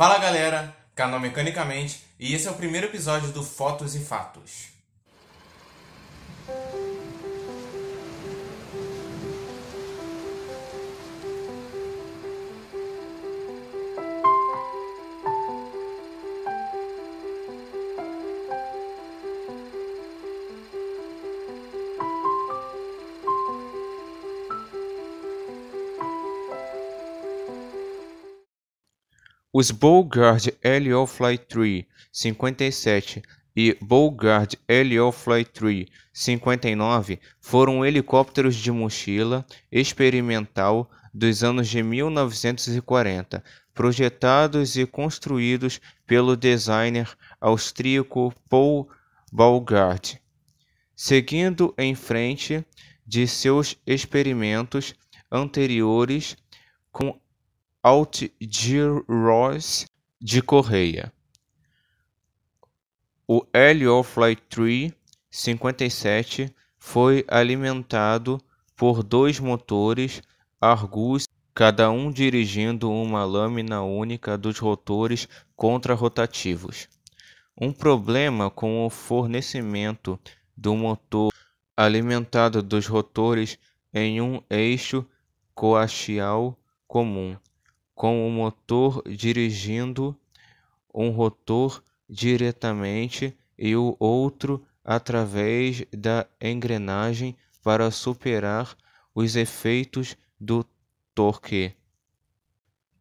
Fala galera, canal Mecanicamente, e esse é o primeiro episódio do Fotos e Fatos. Os Bogard Heliofly 3 57 e Bogard Heliofly 3 59 foram helicópteros de mochila experimental dos anos de 1940, projetados e construídos pelo designer austríaco Paul Bogard. Seguindo em frente de seus experimentos anteriores com Altgirós de correia. O Helio Flight 3 57 foi alimentado por dois motores Argus, cada um dirigindo uma lâmina única dos rotores contrarotativos. Um problema com o fornecimento do motor alimentado dos rotores em um eixo coaxial comum com o motor dirigindo um rotor diretamente e o outro através da engrenagem para superar os efeitos do torque.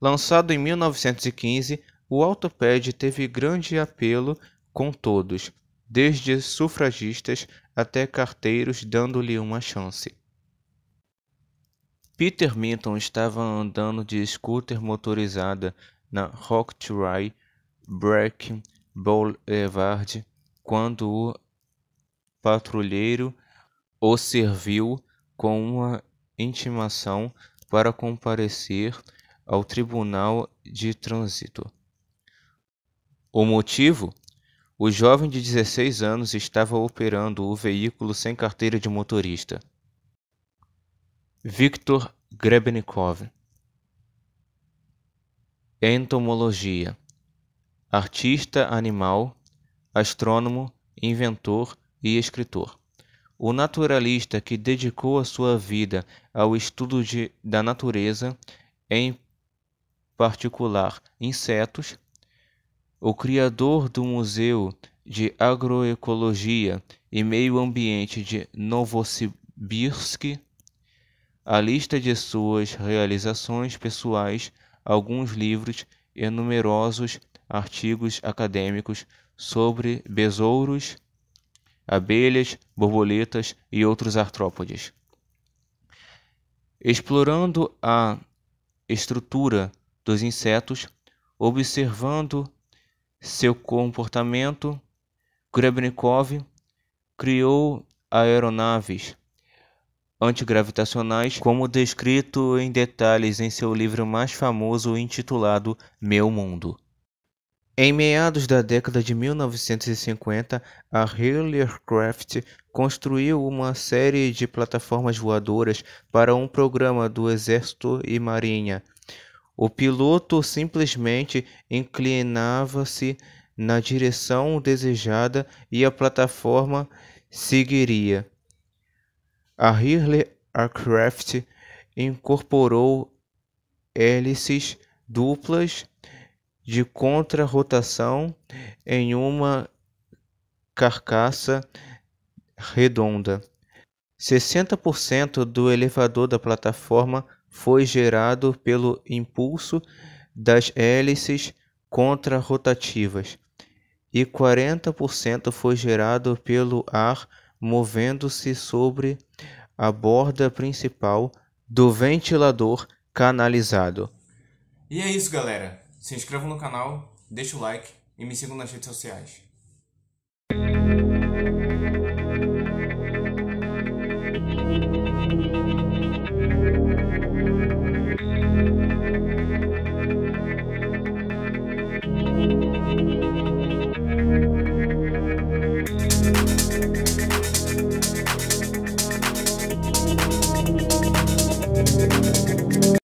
Lançado em 1915, o Autopad teve grande apelo com todos, desde sufragistas até carteiros, dando-lhe uma chance. Peter Minton estava andando de scooter motorizada na Rockaway Break Boulevard quando o patrulheiro o serviu com uma intimação para comparecer ao Tribunal de Trânsito. O motivo? O jovem de 16 anos estava operando o veículo sem carteira de motorista. Viktor Grebnikov Entomologia Artista animal, astrônomo, inventor e escritor. O naturalista que dedicou a sua vida ao estudo de, da natureza, em particular insetos, o criador do Museu de Agroecologia e Meio Ambiente de Novosibirsk a lista de suas realizações pessoais, alguns livros e numerosos artigos acadêmicos sobre besouros, abelhas, borboletas e outros artrópodes. Explorando a estrutura dos insetos, observando seu comportamento, Grebnikov criou aeronaves antigravitacionais, como descrito em detalhes em seu livro mais famoso intitulado Meu Mundo. Em meados da década de 1950, a Hill Craft construiu uma série de plataformas voadoras para um programa do Exército e Marinha. O piloto simplesmente inclinava-se na direção desejada e a plataforma seguiria. A Hirley Aircraft incorporou hélices duplas de contra-rotação em uma carcaça redonda. 60% do elevador da plataforma foi gerado pelo impulso das hélices contra-rotativas e 40% foi gerado pelo ar movendo-se sobre a borda principal do ventilador canalizado. E é isso, galera. Se inscrevam no canal, deixa o like e me sigam nas redes sociais.